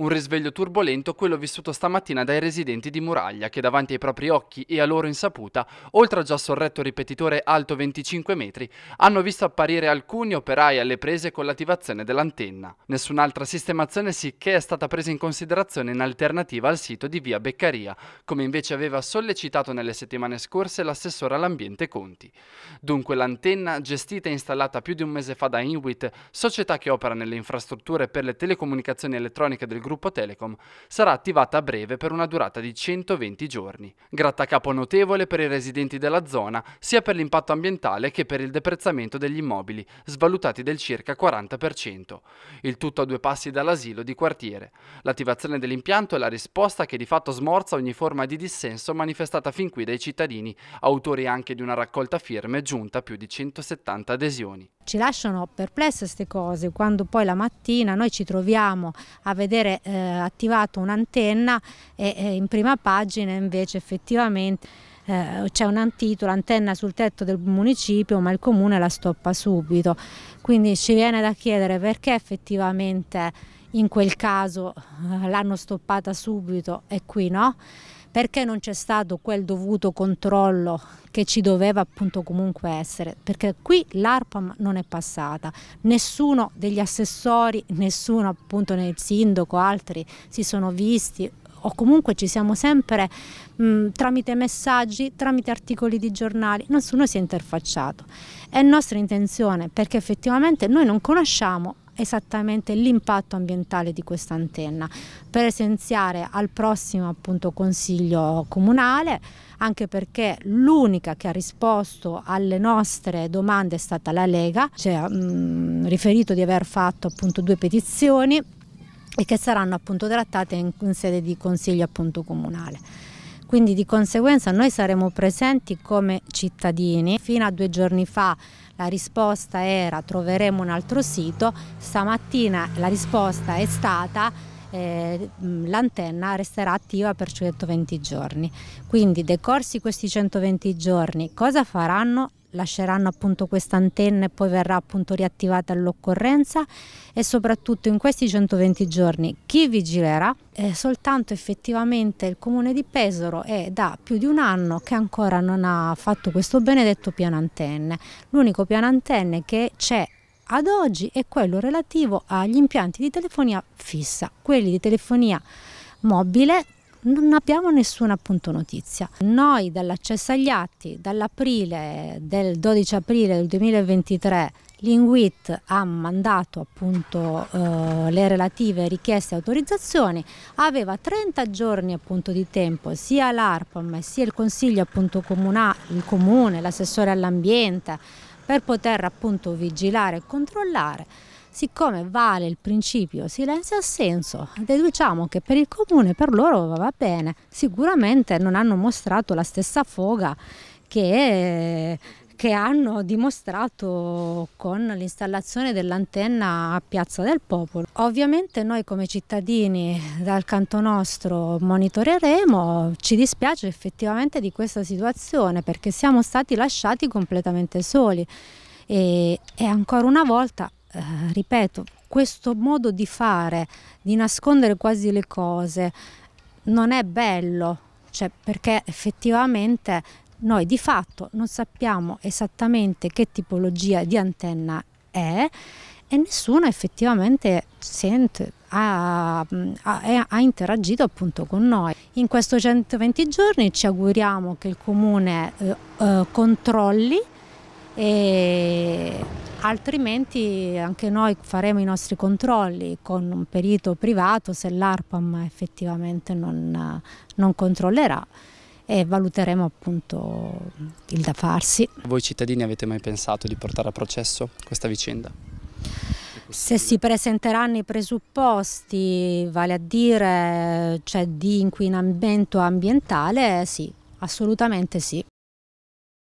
Un risveglio turbolento quello vissuto stamattina dai residenti di Muraglia che davanti ai propri occhi e a loro insaputa, oltre a già sorretto ripetitore alto 25 metri, hanno visto apparire alcuni operai alle prese con l'attivazione dell'antenna. Nessun'altra sistemazione sicché è stata presa in considerazione in alternativa al sito di via Beccaria, come invece aveva sollecitato nelle settimane scorse l'assessore all'ambiente Conti. Dunque l'antenna, gestita e installata più di un mese fa da Inuit, società che opera nelle infrastrutture per le telecomunicazioni elettroniche del gruppo gruppo Telecom sarà attivata a breve per una durata di 120 giorni. Grattacapo notevole per i residenti della zona, sia per l'impatto ambientale che per il deprezzamento degli immobili, svalutati del circa 40%. Il tutto a due passi dall'asilo di quartiere. L'attivazione dell'impianto è la risposta che di fatto smorza ogni forma di dissenso manifestata fin qui dai cittadini, autori anche di una raccolta firme giunta a più di 170 adesioni. Ci lasciano perplesse queste cose quando poi la mattina noi ci troviamo a vedere eh, attivato un'antenna e, e in prima pagina invece effettivamente eh, c'è un titolo antenna sul tetto del municipio ma il comune la stoppa subito quindi ci viene da chiedere perché effettivamente in quel caso eh, l'hanno stoppata subito e qui no perché non c'è stato quel dovuto controllo che ci doveva appunto comunque essere, perché qui l'ARPAM non è passata, nessuno degli assessori, nessuno appunto nel sindaco, altri si sono visti o comunque ci siamo sempre mh, tramite messaggi, tramite articoli di giornali, nessuno si è interfacciato. È nostra intenzione perché effettivamente noi non conosciamo esattamente l'impatto ambientale di questa antenna per esenziare al prossimo appunto, consiglio comunale anche perché l'unica che ha risposto alle nostre domande è stata la Lega, cioè ha mm, riferito di aver fatto appunto due petizioni e che saranno appunto trattate in, in sede di consiglio appunto comunale. Quindi di conseguenza noi saremo presenti come cittadini. Fino a due giorni fa la risposta era troveremo un altro sito, stamattina la risposta è stata eh, mm, l'antenna resterà attiva per 120 giorni. Quindi decorsi questi 120 giorni, cosa faranno? lasceranno appunto questa antenna e poi verrà appunto riattivata all'occorrenza e soprattutto in questi 120 giorni chi vigilerà? È eh, soltanto effettivamente il comune di Pesaro è da più di un anno che ancora non ha fatto questo benedetto piano antenne. L'unico piano antenne che c'è ad oggi è quello relativo agli impianti di telefonia fissa, quelli di telefonia mobile non abbiamo nessuna appunto notizia. Noi dall'accesso agli atti dall'aprile del 12 aprile del 2023 L'Inguit ha mandato appunto eh, le relative richieste e autorizzazioni, aveva 30 giorni appunto di tempo sia l'ARPAM sia il Consiglio appunto comunale, il Comune, l'assessore all'ambiente per poter appunto vigilare e controllare siccome vale il principio silenzio assenso, deduciamo che per il comune per loro va bene, sicuramente non hanno mostrato la stessa foga che, che hanno dimostrato con l'installazione dell'antenna a Piazza del Popolo. Ovviamente noi come cittadini dal canto nostro monitoreremo, ci dispiace effettivamente di questa situazione perché siamo stati lasciati completamente soli e, e ancora una volta eh, ripeto, questo modo di fare, di nascondere quasi le cose, non è bello, cioè perché effettivamente noi di fatto non sappiamo esattamente che tipologia di antenna è e nessuno effettivamente sente, ha, ha, ha, interagito appunto con noi. In questi 120 giorni ci auguriamo che il comune eh, eh controlli e altrimenti anche noi faremo i nostri controlli con un perito privato se l'ARPAM effettivamente non, non controllerà e valuteremo appunto il da farsi. Voi cittadini avete mai pensato di portare a processo questa vicenda? Se si presenteranno i presupposti, vale a dire cioè, di inquinamento ambientale, sì, assolutamente sì.